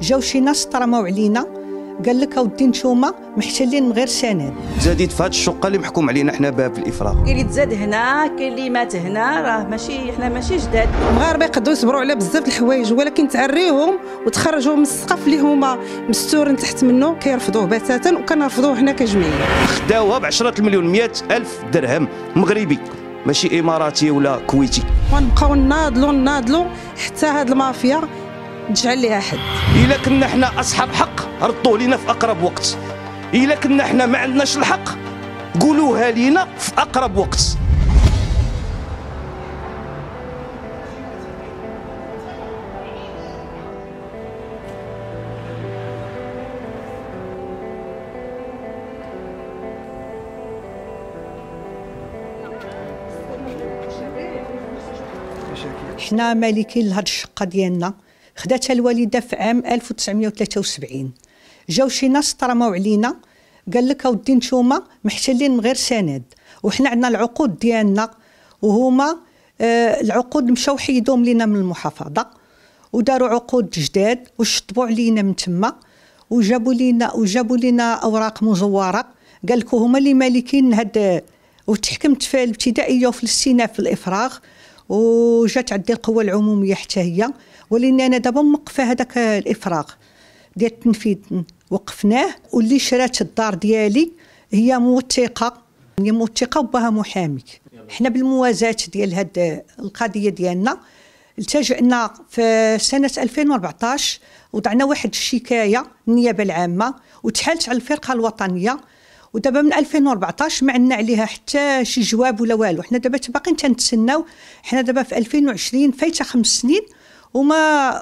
جاو شي ناس طرموا علينا قال لك اودي نتوما محتلين من غير سند زاديت في هاد الشقه اللي محكوم علينا حنا باب الافراغ كاين اللي تزاد هنا كاين اللي مات هنا راه ماشي حنا ماشي جداد المغاربه يقدروا يصبروا على بزاف الحوايج ولكن تعريهم وتخرجوا من السقف اللي هما مستورين تحت منه كيرفضوه بتاتا وكنرفضوه حنا كجمعيه خداوها ب 10 مليون 100 الف درهم مغربي ماشي اماراتي ولا كويتي ونبقاو ناضلو ناضلو حتى هاد المافيا نجعل لي حد الا كنا حنا اصحاب حق ردوه لينا في اقرب وقت الا كنا حنا ما عندناش الحق قولوها لينا في اقرب وقت حنا مالكين لهاد الشقه ديالنا خداتها الوالده في عام 1973 جاو شي ناس طرموا علينا قال لك اودي نتوما محتلين من غير سند وحنا عندنا العقود ديالنا وهما آه، العقود مشاو حيدوهم لينا من المحافظه وداروا عقود جداد وشطبوا علينا من تما وجابوا لينا وجابوا لينا اوراق مزوره قال لك هما اللي مالكين هاد وتحكمت في الابتدائيه وفي الاستئناف في الافراغ وجات عندي القوه العموميه حتى هي ولكن انا دابا موقفه هذاك الافراغ ديال التنفيذ وقفناه واللي شرات الدار ديالي هي موثقه هي موثقه وباها محامي حنا بالموازاه ديال هاد القضيه ديالنا التجأنا في سنة 2014 وضعنا واحد الشكاية النيابة العامة وتحالت على الفرقة الوطنية ودابا من 2014 ما عندنا عليها حتى شي جواب ولا والو حنا دابا باقيين تنتسناو حنا دابا في 2020 فايته خمس سنين وما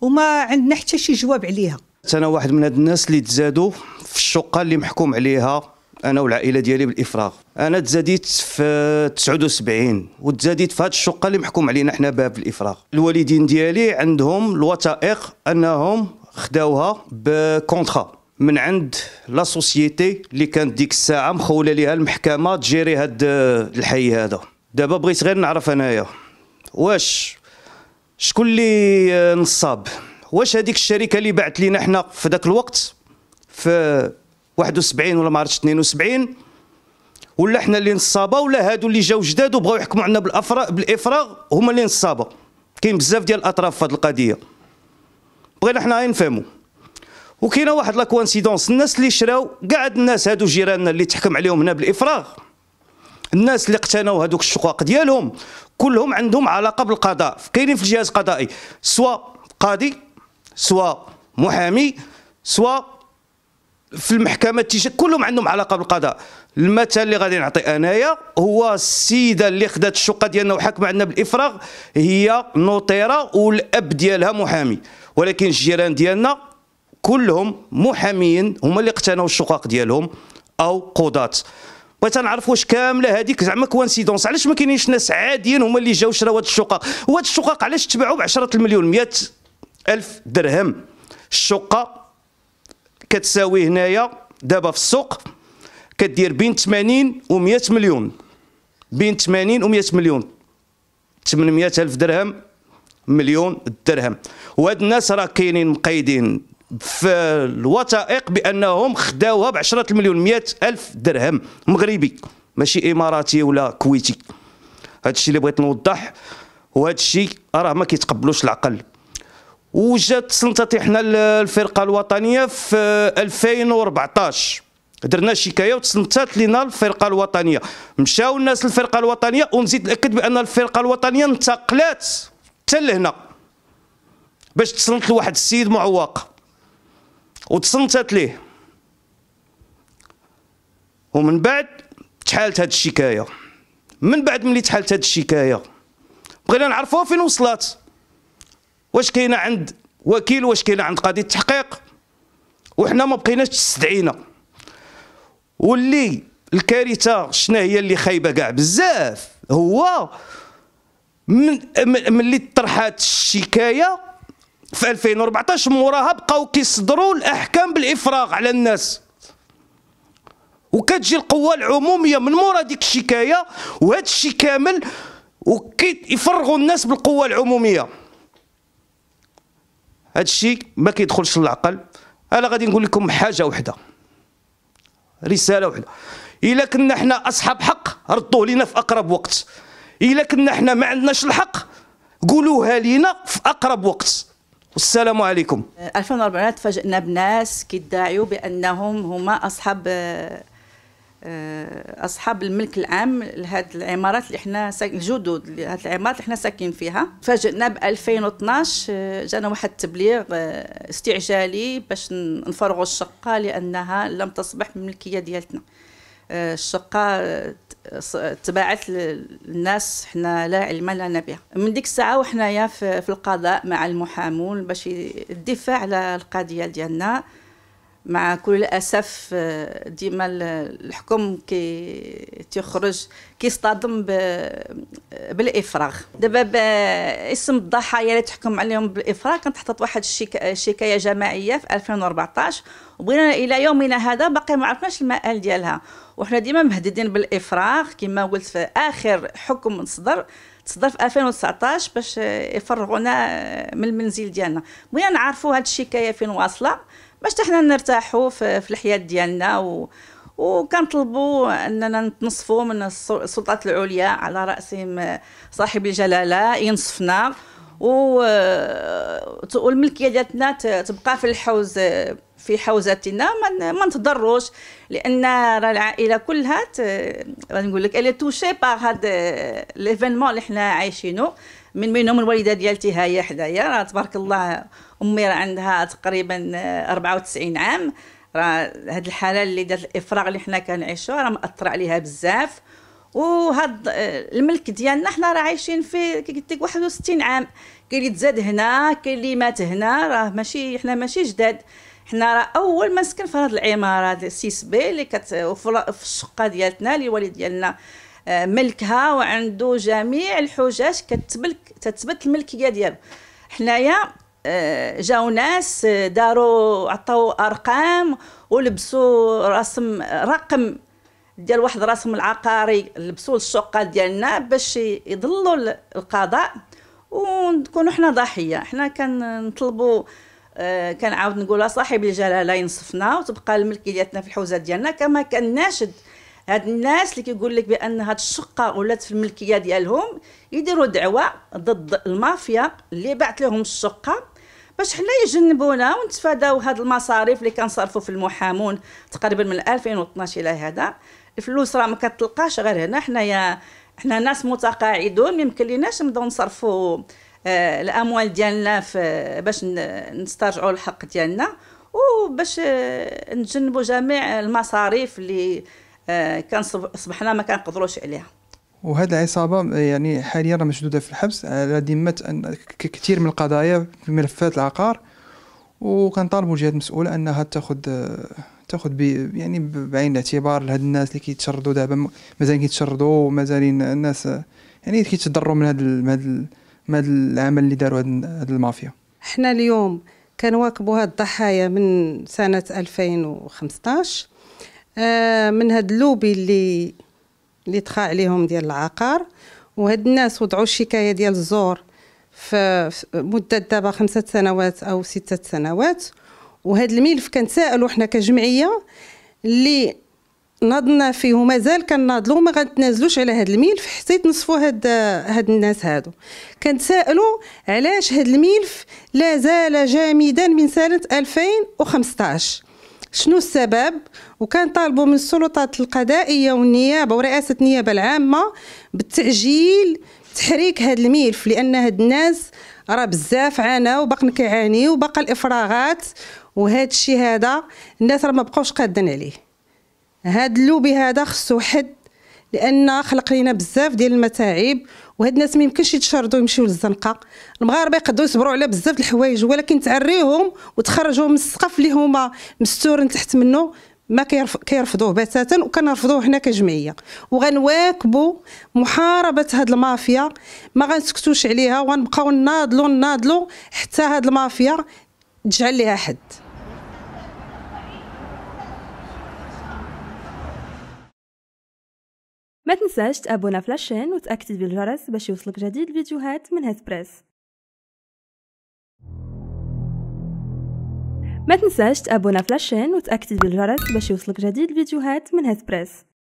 وما عندنا حتى شي جواب عليها انا واحد من هاد الناس اللي تزادوا في الشقه اللي محكوم عليها انا والعائله ديالي بالافراغ انا تزاديت في 79 وتزاديت في هاد الشقه اللي محكوم علينا حنا باب الافراغ الوالدين ديالي عندهم الوثائق انهم خداوها بكونترا من عند لا سوسيتي اللي كانت ديك الساعه مخوله ليها المحكمه تجيري هاد الحي هذا دابا بغيت غير نعرف انايا واش شكون اللي آه، نصاب واش هذيك الشركه اللي بعت لينا حنا في ذاك الوقت في 71 ولا ما عرفتش 72 ولا حنا اللي نصابه ولا هادو اللي جاو جداد وبغاو يحكموا عنا بالافراغ بالافراغ هما اللي نصابه كاين بزاف ديال الاطراف في هذه القضيه بغينا حنا غير نفهموا وكاينه واحد لا كوانسيدونس الناس اللي شراو كاع الناس هادو جيراننا اللي تحكم عليهم هنا بالافراغ الناس اللي اقتنوا هادوك الشقق ديالهم كلهم عندهم علاقه بالقضاء كاينين في الجهاز القضائي سواء قاضي سواء محامي سواء في المحكمه التجاريه كلهم عندهم علاقه بالقضاء المثال اللي غادي نعطي انايا هو السيده اللي خدات الشقه ديالنا وحكم عندنا بالافراغ هي نوطيره والاب ديالها محامي ولكن الجيران ديالنا كلهم محامين هما اللي اقتنوا الشقق ديالهم او قضاة بغيت نعرف واش كامله هذيك زعما كوانسيدونس علاش ما كاينينش ناس عاديين هما اللي جاو شراو هاد الشقق وهاد الشقق علاش تباعوا ب 10 المليون 100 الف درهم الشقه كتساوي هنايا دابا في السوق كدير بين 80 و 100 مليون بين 80 و 100 مليون 800 الف درهم مليون درهم وهاد الناس راه كاينين مقيدين في الوثائق بانهم خداوها ب 10 مليون 100 الف درهم مغربي ماشي اماراتي ولا كويتي هذا الشيء اللي بغيت نوضح وهذا الشيء راه ما كيتقبلوش العقل وجات احنا الفرقه الوطنيه في 2014 درنا شكايه وتسنتات لنا الفرقه الوطنيه مشاو الناس للفرقه الوطنيه ونزيد ناكد بان الفرقه الوطنيه انتقلات حتى لهنا باش تصنت لواحد السيد معوق وتصنتت ليه ومن بعد تحالت هاد الشكايه من بعد ملي تحالت هاد الشكايه بغينا نعرفوا فين وصلت واش كاينه عند وكيل واش كاينه عند قاضي التحقيق وحنا ما بقيناش تستدعينا واللي الكارثه شنا هي اللي خايبه كاع بزاف هو من ملي طرحات الشكايه في 2014 موراها بقاو كيصدروا الاحكام بالافراغ على الناس وكتجي القوه العموميه من مورا ديك الشكايه وهذا الشيء كامل وكيفرغوا الناس بالقوه العموميه هذا الشيء ما كيدخلش للعقل انا غادي نقول لكم حاجه وحده رساله وحده الا كنا حنا اصحاب حق ردوه لينا في اقرب وقت الا كنا حنا ما عندناش الحق قولوها لينا في اقرب وقت والسلام عليكم 2004 آه، تفاجئنا بناس كيدعيوا بانهم هما اصحاب آه، آه، اصحاب الملك العام لهاد العمارات اللي احنا ساكن الجدود لهاد العمارات اللي احنا ساكنين فيها فاجئنا ب 2012 جانا واحد التبليغ استعجالي باش نفرغوا الشقه لانها لم تصبح ملكيه ديالتنا الشقه تبعت للناس حنا لا علم لنا بها من ديك الساعه وحنايا في القضاء مع المحامون باش الدفاع على القضيه ديالنا مع كل الاسف آه، ديما الحكم كي تخرج كيصطدم بالافراغ دابا اسم الضحايا اللي تحكم عليهم بالافراغ كانت حطت واحد الشكايه جماعيه في 2014 وبغينا الى يومنا هذا باقي ما عرفناش المآل ديالها وحنا ديما مهددين بالافراغ كما قلت في اخر حكم صدر تصدر في 2019 باش يفرغونا من المنزل ديالنا بغينا نعرفوا هاد الشكايه فين واصله باش حنا نرتاحوا في, الحياه ديالنا و وكنطلبوا اننا نتنصفوا من السلطات العليا على راسهم صاحب الجلاله ينصفنا آه، الملكيه ديالتنا تبقى في الحوز في حوزتنا ما ما نتضروش لان راه العائله كلها نقول لك الي توشي باغ هاد ليفينمون اللي حنا عايشينه من بينهم الوالده ديالتي هي حدايا راه تبارك الله امي راه عندها تقريبا 94 عام راه هاد الحاله اللي دات الافراغ اللي حنا كنعيشو راه مأثر عليها بزاف وهاد الملك ديالنا حنا راه عايشين في كي قلت لك 61 عام كاين اللي تزاد هنا كاين اللي مات هنا راه ماشي حنا ماشي جداد حنا راه اول ما نسكن في هذه العماره ديال سيس بي اللي كت في الشقه ديالتنا اللي الوالد ديالنا آه، ملكها وعنده جميع الحجج كتملك تثبت الملكيه ديالو حنايا آه، جاو ناس آه، داروا عطاو ارقام ولبسوا رسم رقم ديال واحد رسم العقاري لبسوا الشقه ديالنا باش يضلوا القضاء ونكونوا حنا ضحيه حنا كنطلبوا آه، كان عاود نقولها صاحب الجلاله ينصفنا وتبقى الملكياتنا في الحوزه ديالنا كما كان ناشد هاد الناس اللي كيقول لك بان هاد الشقه ولات في الملكيه ديالهم يديروا دعوه ضد المافيا اللي بعت لهم الشقه باش حنا يجنبونا ونتفاداو هاد المصاريف اللي كنصرفوا في المحامون تقريبا من 2012 الى هذا الفلوس راه ما كتلقاش غير هنا حنايا حنا ناس متقاعدون ما يمكن ليناش نبداو نصرفوا آه، الاموال ديالنا باش نسترجعوا الحق ديالنا وباش آه، نتجنبوا جميع المصاريف اللي آه، كان صبحنا ما كنقدروش عليها وهذه العصابه يعني حاليا راه مشدوده في الحبس على ذمه كثير من القضايا في ملفات العقار وكنطالبوا الجهات المسؤوله انها تاخذ تاخذ يعني بعين الاعتبار لهاد الناس اللي كيتشردوا دابا مازالين كيتشردوا ومازالين الناس يعني كيتضروا من هاد من هاد من هذا العمل اللي داروا هذه المافيا حنا اليوم كنواكبوا هاد الضحايا من سنه 2015 آه من هاد اللوبي اللي اللي طخا عليهم ديال العقار وهاد الناس وضعوا الشكايه ديال الزور في مده دابا خمسة سنوات او ستة سنوات وهاد الملف كنتسائلوا حنا كجمعيه اللي ناضنا فيه ومازال كناضلو ما غنتنازلوش على هذا الملف حسيت نصفو هاد هاد الناس هادو كنتسائلوا علاش هاد الملف لا زال جامدا من سنه 2015 شنو السبب طالبوا من السلطات القضائيه والنيابه ورئاسه النيابه العامه بالتعجيل تحريك هاد الملف لان هاد الناس راه بزاف عاناو باقي كيعانيو باقا الافراغات وهاد الشيء هذا الناس راه ما قادين عليه هاد اللوبي هذا خصو حد لان خلق لينا بزاف ديال المتاعب وهاد الناس ميمكنش يتشردوا يمشيو للزنقه المغاربه يقدروا يصبروا على بزاف الحوايج ولكن تعريهم وتخرجوهم من السقف اللي هما مستورين تحت منه ما كيرفضوه بتاتا وكنرفضوه حنا كجمعيه وغنواكبوا محاربه هاد المافيا ما غنسكتوش عليها وغنبقاو ناضلوا ناضلوا حتى هاد المافيا تجعل ليها حد ما تنساش تابونا في لاشين وتأكتيفي الجرس باش يوصلك جديد الفيديوهات من هسبريس ما تنساش تابونا في لاشين وتأكتيفي الجرس باش يوصلك جديد الفيديوهات من هسبريس